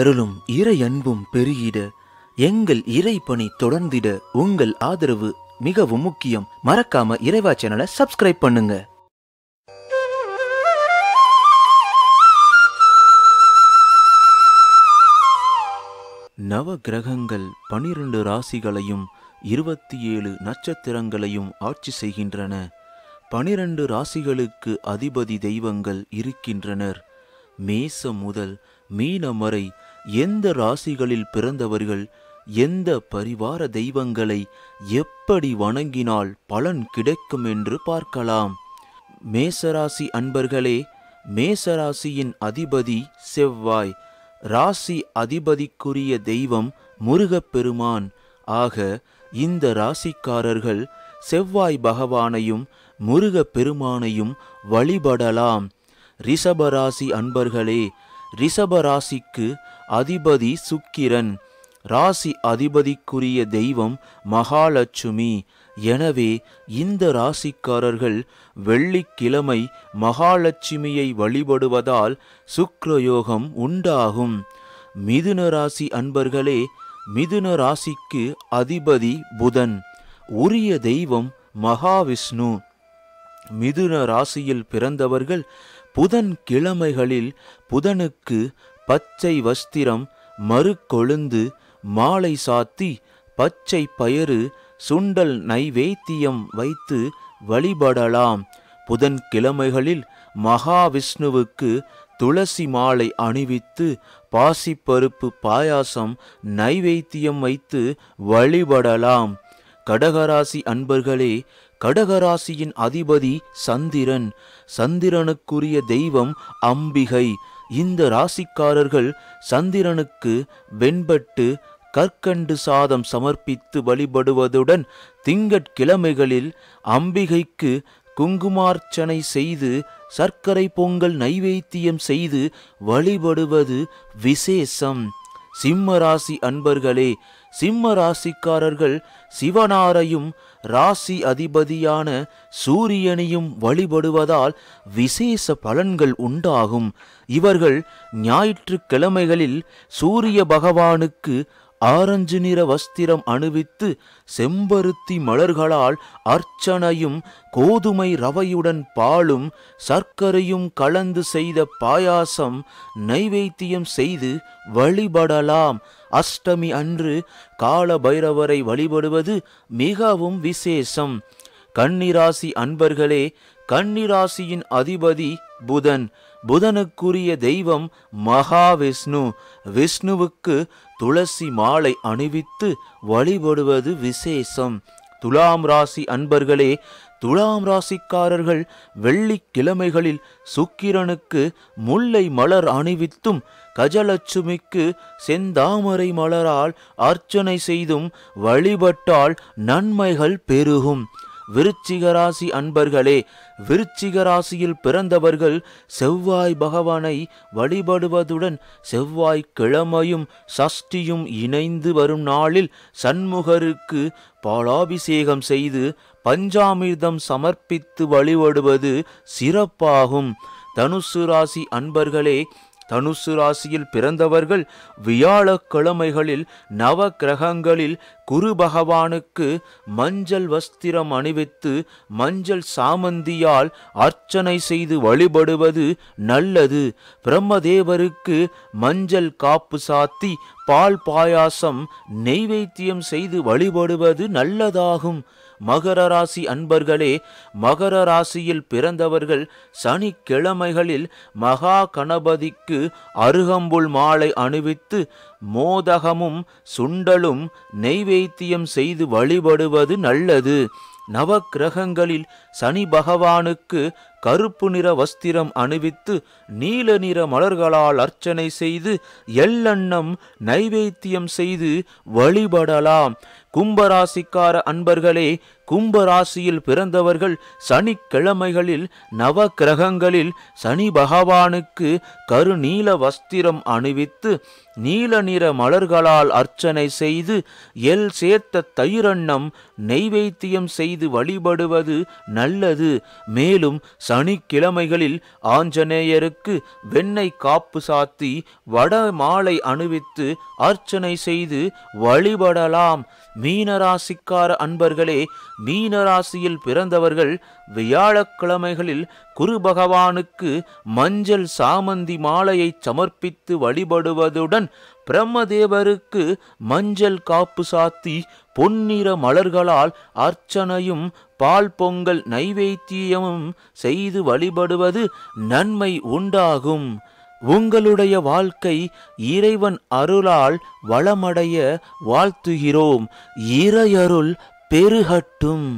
அருளும் இறை அன்பும் பெருகிட எங்கள் இறைப்பணி தொடர்ந்திட உங்கள் ஆதரவு மிகவும் முக்கியம் மறக்காம இறைவா சேனலை சப்ஸ்கிரைப் பண்ணுங்க நவ கிரகங்கள் பனிரெண்டு ராசிகளையும் இருபத்தி ஏழு நட்சத்திரங்களையும் ஆட்சி செய்கின்றன பனிரெண்டு ராசிகளுக்கு அதிபதி தெய்வங்கள் இருக்கின்றனர் மேசம் முதல் மீனம் வரை எந்த ராசிகளில் பிறந்தவர்கள் எந்த பரிவார தெய்வங்களை எப்படி வணங்கினால் பலன் கிடைக்கும் என்று பார்க்கலாம் மேசராசி அன்பர்களே மேசராசியின் அதிபதி செவ்வாய் ராசி அதிபதிக்குரிய தெய்வம் முருகப்பெருமான் ஆக இந்த ராசிக்காரர்கள் செவ்வாய் பகவானையும் முருகப்பெருமானையும் வழிபடலாம் ரிஷபராசி அன்பர்களே ரிஷப ராசிக்கு அதிபதி சுக்கிரன் ராசி அதிபதிக்குரிய தெய்வம் மகாலட்சுமி எனவே இந்த ராசிக்காரர்கள் வெள்ளிக்கிழமை மகாலட்சுமியை வழிபடுவதால் சுக்ரயோகம் உண்டாகும் மிதுன ராசி அன்பர்களே மிதுன ராசிக்கு அதிபதி புதன் உரிய தெய்வம் மகாவிஷ்ணு மிதுன ராசியில் பிறந்தவர்கள் புதன் கிழமைகளில் புதனுக்கு பச்சை வஸ்திரம் மறுக்கொழுந்து மாலை சாத்தி பச்சை பயறு சுண்டல் நைவேத்தியம் வைத்து வழிபடலாம் புதன்கிழமைகளில் மகாவிஷ்ணுவுக்கு துளசி மாலை அணிவித்து பாசிப்பருப்பு பாயாசம் நைவேத்தியம் வைத்து வழிபடலாம் கடகராசி அன்பர்களே கடகராசியின் அதிபதி சந்திரன் சந்திரனுக்குரிய தெய்வம் அம்பிகை இந்த ராசிக்காரர்கள் சந்திரனுக்கு வெண்பட்டு கற்கண்டு சாதம் சமர்ப்பித்து வழிபடுவதுடன் திங்கட்கிழமைகளில் அம்பிகைக்கு குங்குமார்ச்சனை செய்து சர்க்கரை பொங்கல் நைவேத்தியம் செய்து வழிபடுவது விசேஷம் சிம்ம ராசி அன்பர்களே சிம்ம ராசிக்காரர்கள் சிவனாரையும் ராசி அதிபதியான சூரியனையும் வழிபடுவதால் விசேஷ பலன்கள் உண்டாகும் இவர்கள் ஞாயிற்றுக்கிழமைகளில் சூரிய பகவானுக்கு ஆரஞ்சு நிற வஸ்திரம் அணிவித்து செம்பருத்தி மலர்களால் அர்ச்சனையும் கோதுமை ரவையுடன் பாலும் சர்க்கரையும் கலந்து செய்த பாயாசம் நைவேத்தியம் செய்து வழிபடலாம் அஷ்டமி அன்று கால பைரவரை வழிபடுவது மிகவும் விசேஷம் கன்னிராசி அன்பர்களே கன்னிராசியின் அதிபதி புதன் புதனுக்குரிய தெய்வம் மகாவிஷ்ணு விஷ்ணுவுக்கு துளசி மாலை அணிவித்து வழிபடுவது விசேஷம் துலாம் ராசி அன்பர்களே துலாம் ராசிக்காரர்கள் வெள்ளிக்கிழமைகளில் சுக்கிரனுக்கு முல்லை மலர் அணிவித்தும் கஜலட்சுமிக்கு செந்தாமரை மலரால் அர்ச்சனை செய்தும் வழிபட்டால் நன்மைகள் பெருகும் விருச்சிகராசி அன்பர்களே விருச்சிகராசியில் பிறந்தவர்கள் செவ்வாய் பகவானை வழிபடுவதுடன் செவ்வாய் கிழமையும் சஷ்டியும் இணைந்து வரும் நாளில் சண்முகருக்கு பாலாபிஷேகம் செய்து பஞ்சாமிர்தம் சமர்ப்பித்து வழிபடுவது சிறப்பாகும் தனுசு ராசி அன்பர்களே தனுசு ராசியில் பிறந்தவர்கள் வியாழக்கிழமைகளில் நவ கிரகங்களில் குரு பகவானுக்கு மஞ்சள் வஸ்திரம் அணிவித்து மஞ்சள் சாமந்தியால் அர்ச்சனை செய்து வழிபடுவது நல்லது பிரம்மதேவருக்கு மஞ்சள் காப்பு சாத்தி பால் பாயாசம் நெய்வேத்தியம் செய்து வழிபடுவது நல்லதாகும் மகர ராசி அன்பர்களே மகர ராசியில் பிறந்தவர்கள் சனிக்கிழமைகளில் மகா கணபதிக்கு அருகம்புல் மாலை அணிவித்து மோதகமும் சுண்டலும் நெய்வே நைவேத்தியம் செய்து வழிபடுவது நல்லது நவக்கிரகங்களில் சனி பகவானுக்கு கருப்பு நிற வஸ்திரம் அணிவித்து நீல நிற மலர்களால் அர்ச்சனை செய்து எல்லெண்ணம் நைவேத்தியம் செய்து வழிபடலாம் கும்பராசிக்கார அன்பர்களே கும்பராசியில் பிறந்தவர்கள் சனிக்கிழமைகளில் நவ கிரகங்களில் சனி பகவானுக்கு கருநீல வஸ்திரம் அணிவித்து நீல நிற மலர்களால் அர்ச்சனை செய்து எல் சேர்த்த தயிரண்ணம் நெய்வேத்தியம் செய்து வழிபடுவது நல்லது மேலும் சனிக்கிழமைகளில் ஆஞ்சநேயருக்கு வெண்ணெய் காப்பு சாத்தி வட மாலை அணிவித்து அர்ச்சனை செய்து வழிபடலாம் மீனராசிக்கார அன்பர்களே மீனராசியில் பிறந்தவர்கள் வியாழக்கிழமைகளில் குரு பகவானுக்கு மஞ்சள் சாமந்தி மாலையை சமர்ப்பித்து வழிபடுவதுடன் பிரம்மதேவருக்கு மஞ்சள் காப்பு சாத்தி பொன்னிற மலர்களால் அர்ச்சனையும் பால் பொங்கல் நைவேத்தியமும் செய்து வழிபடுவது நன்மை உண்டாகும் உங்களுடைய வாழ்க்கை இறைவன் அருளால் வளமடைய வாழ்த்துகிறோம் இறையருள் பெருகட்டும்